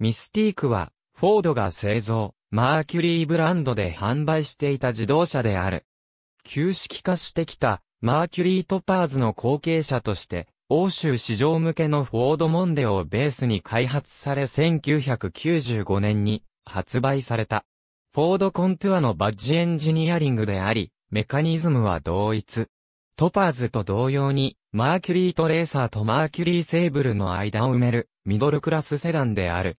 ミスティークは、フォードが製造、マーキュリーブランドで販売していた自動車である。旧式化してきた、マーキュリートパーズの後継者として、欧州市場向けのフォードモンデをベースに開発され1995年に発売された。フォードコントゥアのバッジエンジニアリングであり、メカニズムは同一。トパーズと同様に、マーキュリートレーサーとマーキュリーセーブルの間を埋める、ミドルクラスセダンである。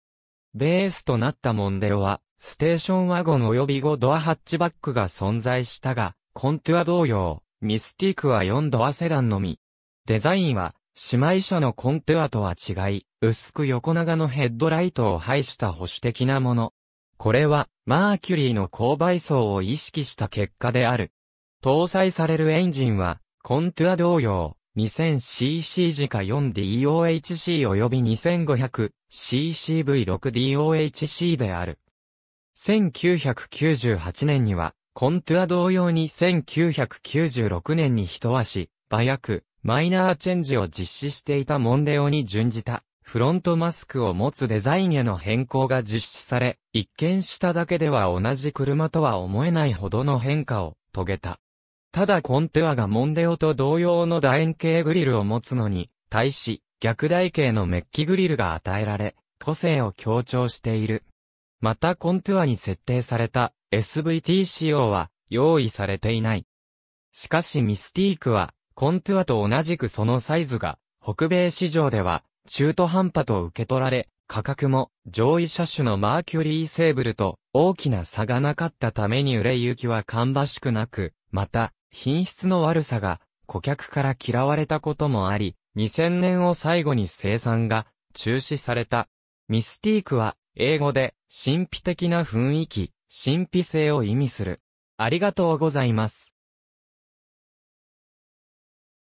ベースとなったモンデオは、ステーションワゴン及び5ドアハッチバックが存在したが、コントゥア同様、ミスティークは4ドアセダンのみ。デザインは、姉妹車のコントゥアとは違い、薄く横長のヘッドライトを配した保守的なもの。これは、マーキュリーの勾配層を意識した結果である。搭載されるエンジンは、コントゥア同様、2000cc 時か 4DOHC 及び 2500ccV6DOHC である。1998年には、コントゥア同様に1996年に一足、馬役、マイナーチェンジを実施していたモンデオに準じた、フロントマスクを持つデザインへの変更が実施され、一見しただけでは同じ車とは思えないほどの変化を遂げた。ただコンテアがモンデオと同様の楕円形グリルを持つのに、対し、逆台形のメッキグリルが与えられ、個性を強調している。またコントゥアに設定された SVT 仕様は用意されていない。しかしミスティークはコントゥアと同じくそのサイズが北米市場では中途半端と受け取られ価格も上位車種のマーキュリーセーブルと大きな差がなかったために売れ行きは芳しくなく、また品質の悪さが顧客から嫌われたこともあり、2000年を最後に生産が中止された。ミスティークは英語で神秘的な雰囲気、神秘性を意味する。ありがとうございます。